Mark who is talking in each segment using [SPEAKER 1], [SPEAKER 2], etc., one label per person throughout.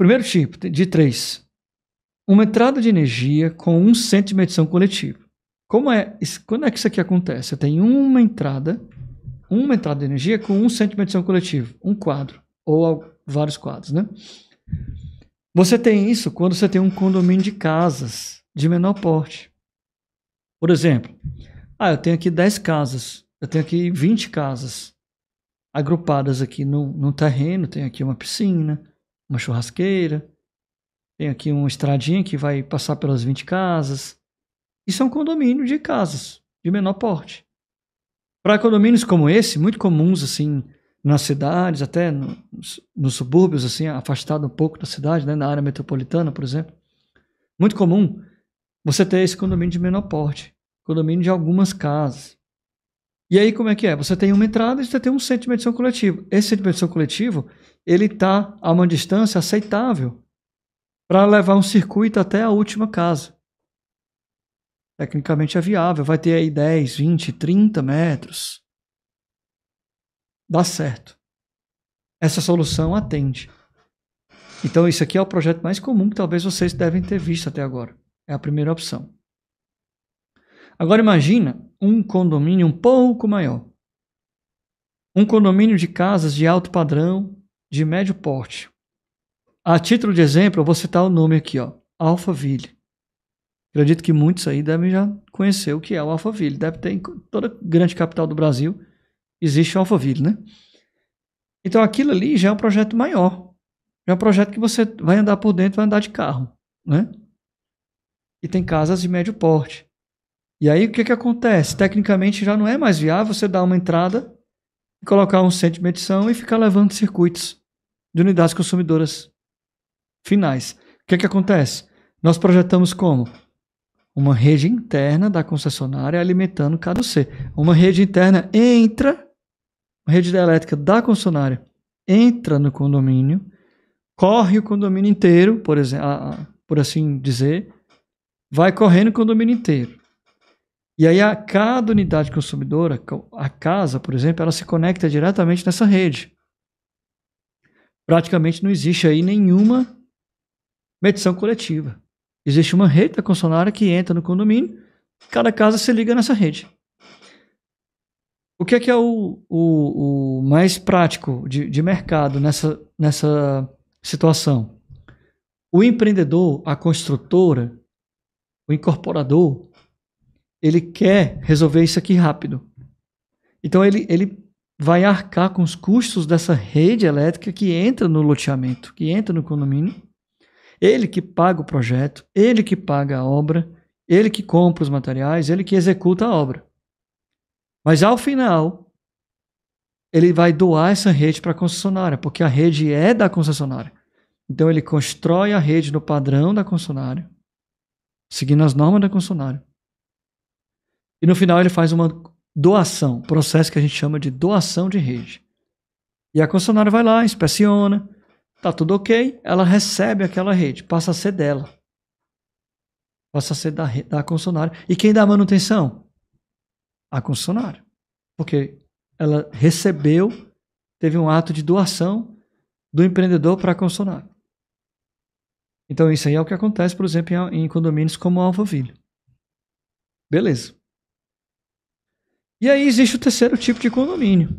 [SPEAKER 1] Primeiro tipo, de três. Uma entrada de energia com um centro de medição coletivo. Como é, quando é que isso aqui acontece? Eu tenho uma entrada, uma entrada de energia com um centro de medição coletivo, um quadro, ou vários quadros, né? Você tem isso quando você tem um condomínio de casas de menor porte. Por exemplo, ah, eu tenho aqui 10 casas, eu tenho aqui 20 casas agrupadas aqui num, no terreno, Tenho aqui uma piscina, uma churrasqueira, tem aqui uma estradinha que vai passar pelas 20 casas. Isso é um condomínio de casas de menor porte. Para condomínios como esse, muito comuns assim nas cidades, até nos, nos subúrbios, assim, afastado um pouco da cidade, né, na área metropolitana, por exemplo, muito comum você ter esse condomínio de menor porte, condomínio de algumas casas. E aí como é que é? Você tem uma entrada e você tem um sentimento de medição coletivo. Esse sentimento de medição coletivo, ele está a uma distância aceitável para levar um circuito até a última casa. Tecnicamente é viável, vai ter aí 10, 20, 30 metros. Dá certo. Essa solução atende. Então isso aqui é o projeto mais comum que talvez vocês devem ter visto até agora. É a primeira opção. Agora imagina um condomínio um pouco maior. Um condomínio de casas de alto padrão, de médio porte. A título de exemplo, eu vou citar o nome aqui, ó, Alphaville. Acredito que muitos aí devem já conhecer o que é o Alphaville. Deve ter em toda grande capital do Brasil existe o Alphaville, né? Então aquilo ali já é um projeto maior. Já é um projeto que você vai andar por dentro, vai andar de carro, né? E tem casas de médio porte. E aí o que, que acontece? Tecnicamente já não é mais viável você dar uma entrada, colocar um centro de medição e ficar levando circuitos de unidades consumidoras finais. O que, que acontece? Nós projetamos como? Uma rede interna da concessionária alimentando cada C. Uma rede interna entra, uma rede elétrica da concessionária entra no condomínio, corre o condomínio inteiro, por, exemplo, por assim dizer, vai correndo o condomínio inteiro. E aí a cada unidade consumidora, a casa, por exemplo, ela se conecta diretamente nessa rede. Praticamente não existe aí nenhuma medição coletiva. Existe uma rede da concessionária que entra no condomínio, cada casa se liga nessa rede. O que é que é o, o, o mais prático de, de mercado nessa, nessa situação? O empreendedor, a construtora, o incorporador, ele quer resolver isso aqui rápido. Então ele, ele vai arcar com os custos dessa rede elétrica que entra no loteamento, que entra no condomínio. Ele que paga o projeto, ele que paga a obra, ele que compra os materiais, ele que executa a obra. Mas ao final, ele vai doar essa rede para a concessionária, porque a rede é da concessionária. Então ele constrói a rede no padrão da concessionária, seguindo as normas da concessionária. E no final ele faz uma doação, processo que a gente chama de doação de rede. E a concessionária vai lá, inspeciona, tá tudo ok, ela recebe aquela rede, passa a ser dela. Passa a ser da, da concessionária. E quem dá a manutenção? A concessionária. Porque ela recebeu, teve um ato de doação do empreendedor para a concessionária. Então isso aí é o que acontece, por exemplo, em, em condomínios como Alphaville. Beleza. E aí existe o terceiro tipo de condomínio,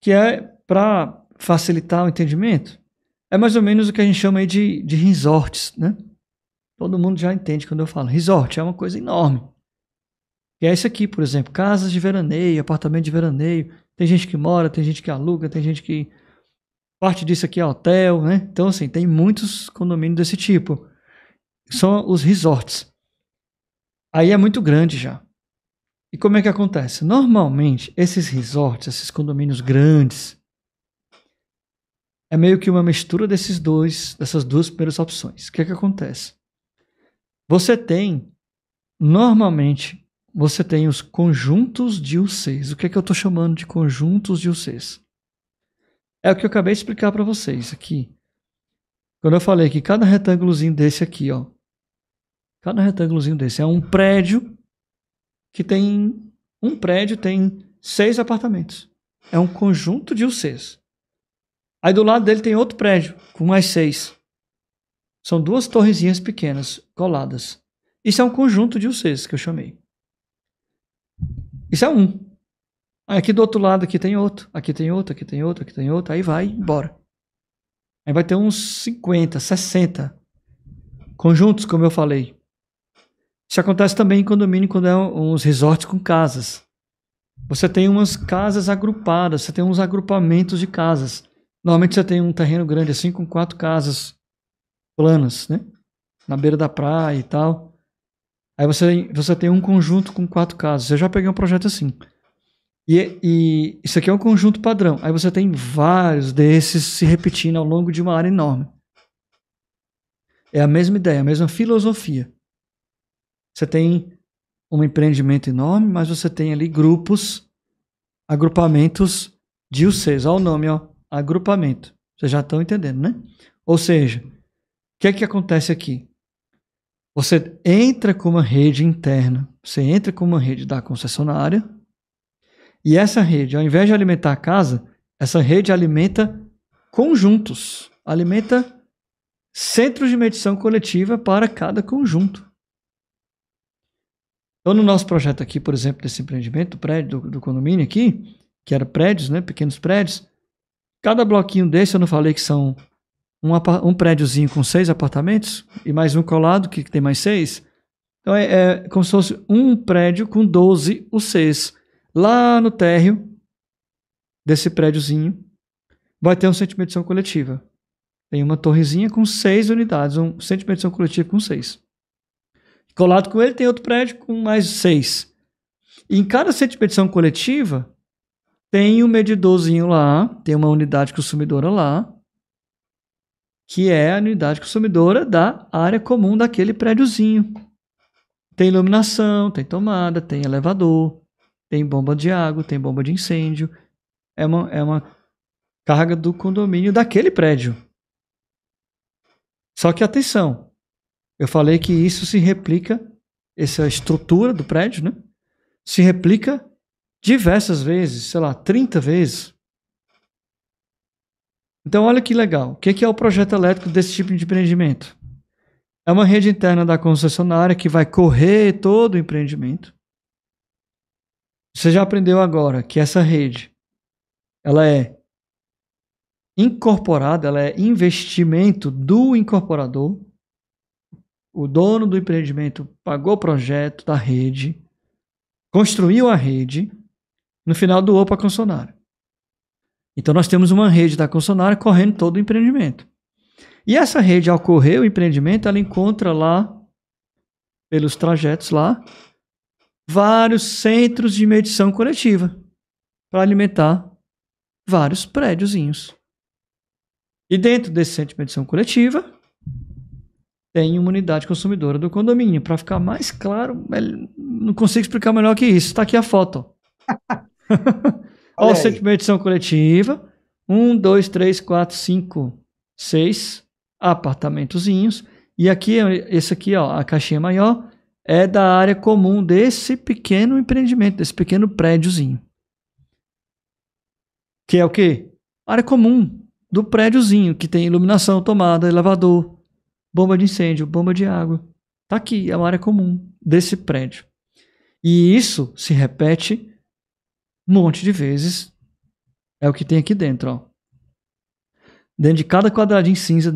[SPEAKER 1] que é para facilitar o entendimento. É mais ou menos o que a gente chama aí de, de resorts, né? Todo mundo já entende quando eu falo. Resort é uma coisa enorme. E é isso aqui, por exemplo, casas de veraneio, apartamento de veraneio. Tem gente que mora, tem gente que aluga, tem gente que. Parte disso aqui é hotel, né? Então, assim, tem muitos condomínios desse tipo. São os resorts. Aí é muito grande já. E como é que acontece? Normalmente, esses resorts, esses condomínios grandes, é meio que uma mistura desses dois, dessas duas primeiras opções. O que é que acontece? Você tem, normalmente, você tem os conjuntos de UCs. O que é que eu estou chamando de conjuntos de UCs? É o que eu acabei de explicar para vocês aqui. Quando eu falei que cada retângulozinho desse aqui, ó, cada retângulozinho desse é um prédio que tem um prédio, tem seis apartamentos. É um conjunto de UCs. Aí do lado dele tem outro prédio, com mais seis. São duas torrezinhas pequenas, coladas. Isso é um conjunto de UCs que eu chamei. Isso é um. Aí aqui do outro lado, aqui tem outro, aqui tem outro, aqui tem outro, aqui tem outro, aí vai embora. Aí vai ter uns 50, 60 conjuntos, como eu falei. Isso acontece também em condomínio quando é uns resorts com casas. Você tem umas casas agrupadas, você tem uns agrupamentos de casas. Normalmente você tem um terreno grande assim com quatro casas planas, né? Na beira da praia e tal. Aí você, você tem um conjunto com quatro casas. Eu já peguei um projeto assim. E, e, isso aqui é um conjunto padrão. Aí você tem vários desses se repetindo ao longo de uma área enorme. É a mesma ideia, a mesma filosofia. Você tem um empreendimento enorme, mas você tem ali grupos, agrupamentos dioceses. Olha o nome, ó, agrupamento. Vocês já estão entendendo, né? Ou seja, o que é que acontece aqui? Você entra com uma rede interna, você entra com uma rede da concessionária, e essa rede, ao invés de alimentar a casa, essa rede alimenta conjuntos, alimenta centros de medição coletiva para cada conjunto. Então, no nosso projeto aqui, por exemplo, desse empreendimento, do prédio, do, do condomínio aqui, que era prédios, né, pequenos prédios, cada bloquinho desse, eu não falei que são um, um prédiozinho com seis apartamentos e mais um colado, que tem mais seis. Então, é, é como se fosse um prédio com 12 UCs. Lá no térreo desse prédiozinho, vai ter um centro de medição coletiva. Tem uma torrezinha com seis unidades, um centro de medição coletiva com seis. Colado com ele tem outro prédio com mais seis. E em cada centro de petição coletiva, tem um medidorzinho lá, tem uma unidade consumidora lá, que é a unidade consumidora da área comum daquele prédiozinho. Tem iluminação, tem tomada, tem elevador, tem bomba de água, tem bomba de incêndio. É uma, é uma carga do condomínio daquele prédio. Só que atenção, eu falei que isso se replica, essa estrutura do prédio, né? Se replica diversas vezes, sei lá, 30 vezes. Então, olha que legal. O é que é o projeto elétrico desse tipo de empreendimento? É uma rede interna da concessionária que vai correr todo o empreendimento. Você já aprendeu agora que essa rede ela é incorporada, ela é investimento do incorporador o dono do empreendimento pagou o projeto da rede, construiu a rede, no final doou para a concessionária. Então nós temos uma rede da concessionária correndo todo o empreendimento. E essa rede, ao correr o empreendimento, ela encontra lá, pelos trajetos lá, vários centros de medição coletiva para alimentar vários prédiozinhos. E dentro desse centro de medição coletiva, tem uma unidade consumidora do condomínio. Para ficar mais claro, não consigo explicar melhor que isso. Está aqui a foto. Olha o sentimento de coletiva. Um, dois, três, quatro, cinco, seis apartamentozinhos. E aqui, esse aqui, ó, a caixinha maior, é da área comum desse pequeno empreendimento, desse pequeno prédiozinho. Que é o quê? Área comum do prédiozinho, que tem iluminação, tomada, elevador, bomba de incêndio, bomba de água. Está aqui, é uma área comum desse prédio. E isso se repete um monte de vezes. É o que tem aqui dentro. Ó. Dentro de cada quadradinho cinza